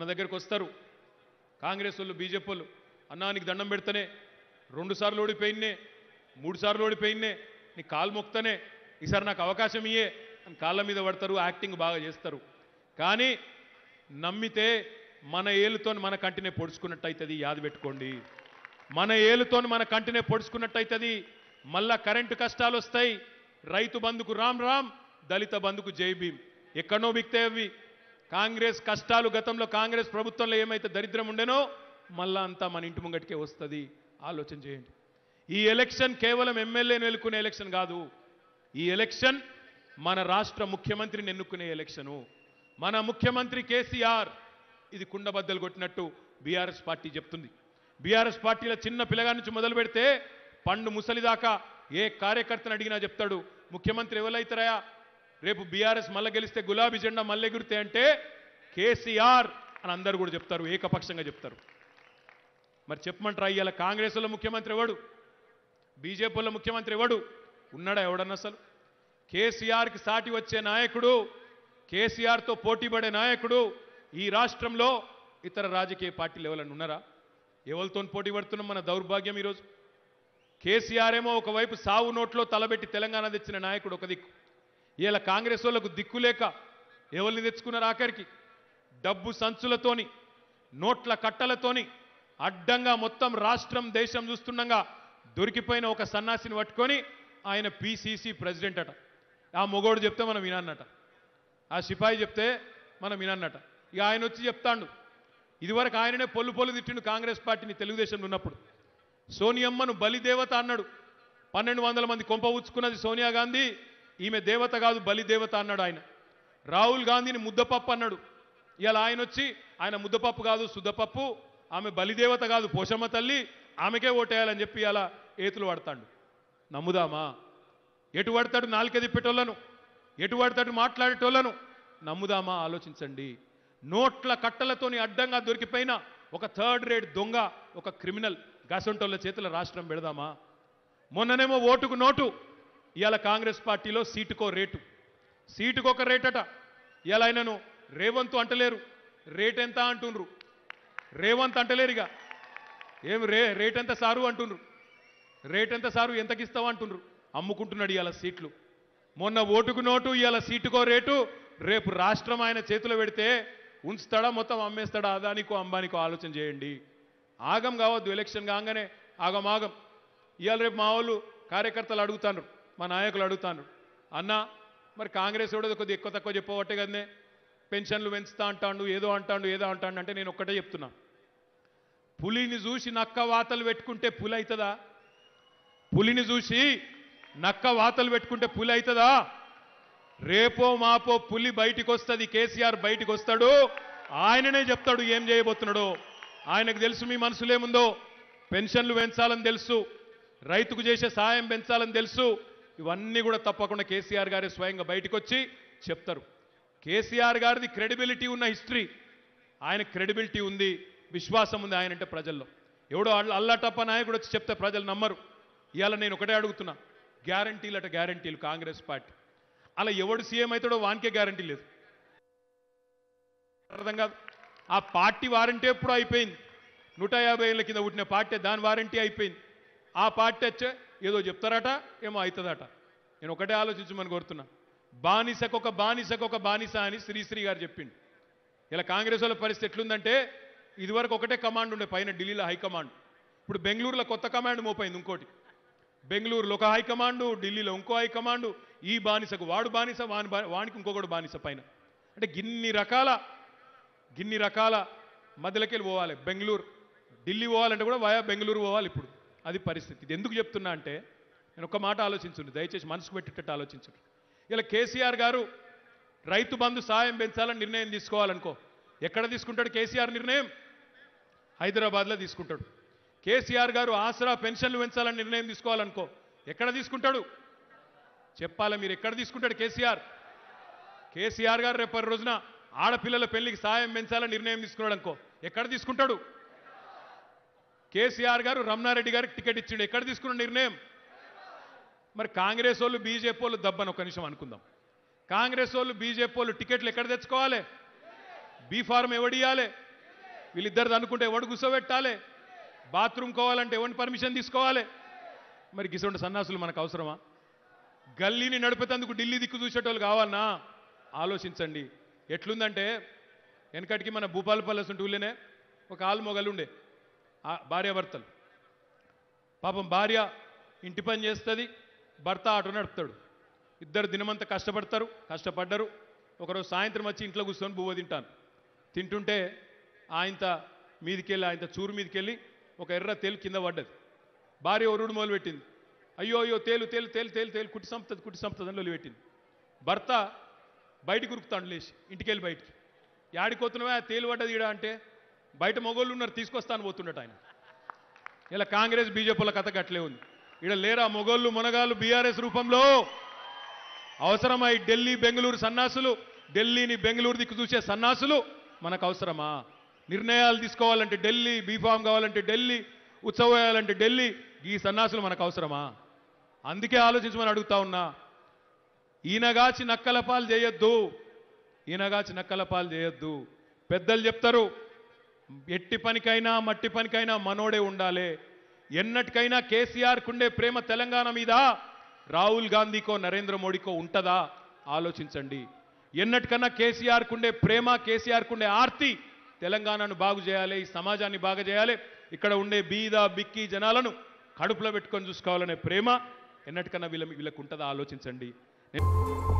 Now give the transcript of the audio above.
మన దగ్గరికి వస్తారు కాంగ్రెస్ వాళ్ళు బీజేపీ వాళ్ళు అన్నానికి దండం పెడితేనే రెండుసార్లు ఓడిపోయిన్నే మూడుసార్లు ఓడిపోయిన్నే నీ కాలు మొక్తనే ఈసారి నాకు అవకాశం ఇయ్యే అని కాళ్ళ మీద పడతారు యాక్టింగ్ బాగా చేస్తారు కానీ నమ్మితే మన ఏలుతో మన కంటినే పొడుచుకున్నట్టు అవుతుంది యాది పెట్టుకోండి మన ఏలుతో మన కంటినే పొడుచుకున్నట్టు అవుతుంది మళ్ళా కరెంటు కష్టాలు వస్తాయి రైతు బంధుకు రామ్ రామ్ దళిత బంధుకు జై భీమ్ ఎక్కడో మిగితే అవి కాంగ్రెస్ కష్టాలు గతంలో కాంగ్రెస్ ప్రభుత్వంలో ఏమైతే దరిద్రం ఉండేనో మళ్ళా అంతా మన ఇంటి ముంగటికే వస్తుంది ఆలోచన చేయండి ఈ ఎలక్షన్ కేవలం ఎమ్మెల్యే ఎన్నుకునే ఎలక్షన్ కాదు ఈ ఎలక్షన్ మన రాష్ట్ర ముఖ్యమంత్రిని ఎన్నుకునే ఎలక్షను మన ముఖ్యమంత్రి కేసీఆర్ ఇది కుండబద్దలు కొట్టినట్టు బీఆర్ఎస్ పార్టీ చెప్తుంది బీఆర్ఎస్ పార్టీల చిన్న పిల్లగా నుంచి మొదలు పెడితే పండు ముసలిదాకా ఏ కార్యకర్తను అడిగినా చెప్తాడు ముఖ్యమంత్రి ఎవరైతారా రేపు బీఆర్ఎస్ మళ్ళీ గెలిస్తే గులాబీ జెండా మళ్ళీ ఎగురితే అంటే కేసీఆర్ అని అందరు కూడా చెప్తారు ఏకపక్షంగా చెప్తారు మరి చెప్పమంటారా ఇవాళ కాంగ్రెస్లో ముఖ్యమంత్రి ఎవడు బీజేపీలో ముఖ్యమంత్రి ఎవడు ఉన్నాడా ఎవడన్నా అసలు కేసీఆర్కి సాటి వచ్చే నాయకుడు కేసీఆర్తో పోటీ పడే నాయకుడు ఈ రాష్ట్రంలో ఇతర రాజకీయ పార్టీలు ఎవరన్నా ఉన్నారా ఎవరితో పోటీ పడుతున్నాం మన దౌర్భాగ్యం ఈరోజు కేసీఆర్ ఏమో ఒకవైపు సావు నోట్లో తలబెట్టి తెలంగాణ తెచ్చిన నాయకుడు ఒక దిక్కు ఇలా కాంగ్రెస్ వాళ్ళకు దిక్కులేక ఎవరిని తెచ్చుకున్నారు ఆఖరికి డబ్బు సంచులతోని నోట్ల కట్టలతోని అడ్డంగా మొత్తం రాష్ట్రం దేశం చూస్తుండగా దొరికిపోయిన ఒక సన్నాసిని పట్టుకొని ఆయన పిసిసి ప్రెసిడెంట్ అట ఆ మొగోడు చెప్తే మనం వినన్నట ఆ సిపాయి చెప్తే మనం వినన్నట ఇక ఆయన వచ్చి చెప్తాడు ఇదివరకు ఆయననే పొల్లు పొల్లు తిట్టిండు కాంగ్రెస్ పార్టీని తెలుగుదేశంలో ఉన్నప్పుడు సోనియమ్మను బలిదేవత అన్నాడు పన్నెండు వందల మంది కొంప ఉచ్చుకున్నది సోనియా గాంధీ ఈమె దేవత కాదు బలి దేవత అన్నాడు ఆయన రాహుల్ గాంధీని ముద్దపప్పు అన్నాడు ఇలా ఆయన వచ్చి ఆయన ముద్దపప్పు కాదు సుద్దపప్పు ఆమె బలిదేవత కాదు పోషమ్మ తల్లి ఆమెకే ఓటేయాలని చెప్పి అలా ఏతులు పడతాడు నమ్ముదామా ఎటు పడతాడు నాలుకెది తిప్పేటోళ్ళను ఎటు పడతాడు మాట్లాడేటోళ్ళను నమ్ముదామా ఆలోచించండి నోట్ల కట్టలతోని అడ్డంగా దొరికిపోయిన ఒక థర్డ్ రేట్ దొంగ ఒక క్రిమినల్ గసంటోళ్ళ చేతుల రాష్ట్రం పెడదామా మొన్ననేమో ఓటుకు నోటు ఇవాళ కాంగ్రెస్ పార్టీలో సీటుకో రేటు సీటుకు ఒక రేటట ఇవాళ ఆయనను రేవంత్ అంటలేరు రేట్ ఎంత అంటుండ్రు రేవంత్ అంటలేరు ఇక ఏం రే రేట్ ఎంత సారు అంటుండ్రు రేట్ ఎంత సారు ఎంతకి ఇస్తావు అంటుండ్రు అమ్ముకుంటున్నాడు ఇవాళ సీట్లు మొన్న ఓటుకు నోటు ఇవాళ సీటుకో రేటు రేపు రాష్ట్రం ఆయన చేతిలో పెడితే ఉంచుతాడా మొత్తం అమ్మేస్తాడా అదానికో అంబానికో ఆలోచన చేయండి ఆగం కావద్దు ఎలక్షన్ కాగానే ఆగం ఆగం ఇవాళ రేపు మా వాళ్ళు కార్యకర్తలు అడుగుతాను మా నాయకులు అడుగుతాను అన్నా మరి కాంగ్రెస్ కూడా కొద్దిగా ఎక్కువ తక్కువ చెప్పబట్టే కదనే పెన్షన్లు పెంచుతా అంటాడు ఏదో అంటాడు ఏదో అంటాడు అంటే నేను ఒక్కటే చెప్తున్నా పులిని చూసి నక్క వాతలు పెట్టుకుంటే పులి అవుతుందా పులిని చూసి నక్క వాతలు పెట్టుకుంటే పులి అవుతుందా రేపో మాపో పులి బయటికి వస్తుంది కేసీఆర్ బయటికి వస్తాడు ఆయననే చెప్తాడు ఏం చేయబోతున్నాడు ఆయనకు తెలుసు మీ మనసులేముందో పెన్షన్లు పెంచాలని తెలుసు రైతుకు చేసే సాయం పెంచాలని తెలుసు ఇవన్నీ కూడా తప్పకుండా కేసీఆర్ గారే స్వయంగా బయటకు వచ్చి చెప్తారు కేసీఆర్ గారిది క్రెడిబిలిటీ ఉన్న హిస్టరీ ఆయన క్రెడిబిలిటీ ఉంది విశ్వాసం ఉంది ఆయన అంటే ప్రజల్లో ఎవడో అల్లటప్ప నాయకుడు వచ్చి చెప్తే ప్రజలు నమ్మరు ఇవాళ నేను ఒకటే అడుగుతున్నా గ్యారంటీలు అట గ్యారంటీలు కాంగ్రెస్ పార్టీ అలా ఎవడు సీఎం అవుతాడో వానికే గ్యారంటీ లేదు అర్థం కాదు ఆ పార్టీ వారంటీ ఎప్పుడు అయిపోయింది నూట యాభై ఏళ్ళ కింద పుట్టిన పార్టీ దాని వారంటీ అయిపోయింది ఆ పార్టీ వచ్చే ఏదో చెప్తారట ఏమో అవుతుందట నేను ఒకటే ఆలోచించమని కోరుతున్నా బానిసకొక బానిసకొక బానిస అని శ్రీశ్రీ గారు చెప్పిండు ఇలా కాంగ్రెస్ వాళ్ళ పరిస్థితి ఎట్లుందంటే ఇదివరకు ఒకటే కమాండ్ ఉండే పైన ఢిల్లీలో హైకమాండ్ ఇప్పుడు బెంగళూరులో కొత్త కమాండ్ మోపోయింది ఇంకోటి బెంగళూరులో ఒక హైకమాండు ఢిల్లీలో ఇంకో హైకమాండు ఈ బానిసకు వాడు బానిస వాని వానికి ఇంకొకడు బానిస పైన అంటే గిన్ని రకాల గిన్ని రకాల మధ్యలోకి వెళ్ళి పోవాలి బెంగళూరు ఢిల్లీ పోవాలంటే కూడా వయా బెంగళూరు పోవాలి ఇప్పుడు అది పరిస్థితి ఇది ఎందుకు చెప్తున్నా అంటే నేను ఒక మాట ఆలోచించండి దయచేసి మనసుకు పెట్టేటట్టు ఆలోచించండి ఇలా కేసీఆర్ గారు రైతు బంధు సాయం పెంచాలని నిర్ణయం తీసుకోవాలనుకో ఎక్కడ తీసుకుంటాడు కేసీఆర్ నిర్ణయం హైదరాబాద్లో తీసుకుంటాడు కేసీఆర్ గారు ఆసరా పెన్షన్లు పెంచాలని నిర్ణయం తీసుకోవాలనుకో ఎక్కడ తీసుకుంటాడు చెప్పాలి మీరు ఎక్కడ తీసుకుంటాడు కేసీఆర్ కేసీఆర్ గారు రేపటి రోజున ఆడపిల్లల పెళ్లికి సాయం పెంచాలని నిర్ణయం తీసుకున్నాడు అనుకో ఎక్కడ తీసుకుంటాడు కేసీఆర్ గారు రమణారెడ్డి గారికి టికెట్ ఇచ్చిండు ఎక్కడ తీసుకున్న నిర్ణయం మరి కాంగ్రెస్ వాళ్ళు బీజేపీ వాళ్ళు దబ్బను ఒక నిమిషం అనుకుందాం కాంగ్రెస్ వాళ్ళు బీజేపీ వాళ్ళు టికెట్లు ఎక్కడ తెచ్చుకోవాలి బీ ఫార్మ్ ఎవడియాలి వీళ్ళిద్దరిది అనుకుంటే ఎవడు కూర్చోబెట్టాలి బాత్రూమ్ కోవాలంటే ఎవరిని పర్మిషన్ తీసుకోవాలి మరి గిసొంటి సన్నాసులు మనకు అవసరమా గల్లీని నడిపేటందుకు ఢిల్లీ దిక్కు చూసేటోళ్ళు కావాలన్నా ఆలోచించండి ఎట్లుందంటే వెనకటికి మన భూపాలపల్లి సొంటి ఒక ఆలు మొగలుండే భార్యాభర్తలు పాపం భార్య ఇంటి పని చేస్తుంది భర్త ఆటో నడుపుతాడు ఇద్దరు దినమంతా కష్టపడతారు కష్టపడ్డరు ఒకరోజు సాయంత్రం వచ్చి ఇంట్లో కూర్చొని బువ్వ తింటాను తింటుంటే ఆయంత మీదికెళ్ళి ఆయంత చూరు మీదకెళ్ళి ఒక ఎర్ర తేలు కింద పడ్డది భార్య ఒరుడు మొదలుపెట్టింది అయ్యో అయ్యో తేలు తేలు తేలు తేలు తేలు కుట్టి సంపుతుంది కుట్టి సంపుతుంది అని పెట్టింది భర్త బయటికి ఉరుకుతాడు లేచి ఇంటికెళ్ళి బయటికి యాడికి ఆ తేలు పడ్డది ఇడా అంటే బయట మొగోళ్ళు ఉన్నారు తీసుకొస్తాను పోతుండట ఆయన ఇలా కాంగ్రెస్ బీజేపీల కథ గట్లే ఉంది ఇక్కడ లేరా మొగోళ్ళు మునగాలు బీఆర్ఎస్ రూపంలో అవసరమై ఢిల్లీ బెంగళూరు సన్నాసులు ఢిల్లీని బెంగళూరు దిక్కు చూసే సన్నాసులు మనకు అవసరమా నిర్ణయాలు తీసుకోవాలంటే ఢిల్లీ బీఫామ్ కావాలంటే ఢిల్లీ ఉత్సవం వేయాలంటే ఢిల్లీ ఈ సన్నాసులు మనకు అవసరమా అందుకే ఆలోచించమని అడుగుతా ఉన్నా ఈయనగాచి నక్కలపాలు చేయొద్దు ఈయనగాచి నక్కలపాలు చేయొద్దు పెద్దలు చెప్తారు ఎట్టి పనికైనా మట్టి పనికైనా మనోడే ఉండాలి ఎన్నటికైనా కుండే ప్రేమ తెలంగాణ మీద రాహుల్ గాంధీకో నరేంద్ర మోడీకో ఉంటుందా ఆలోచించండి ఎన్నటికన్నా కేసీఆర్ కుండే ప్రేమ కేసీఆర్ కుండే ఆర్తి తెలంగాణను బాగు చేయాలి ఈ సమాజాన్ని బాగా చేయాలి ఇక్కడ ఉండే బీద బిక్కి జనాలను కడుపులో పెట్టుకొని చూసుకోవాలనే ప్రేమ ఎన్నటికన్నా వీళ్ళ వీళ్ళకు ఉంటుందా ఆలోచించండి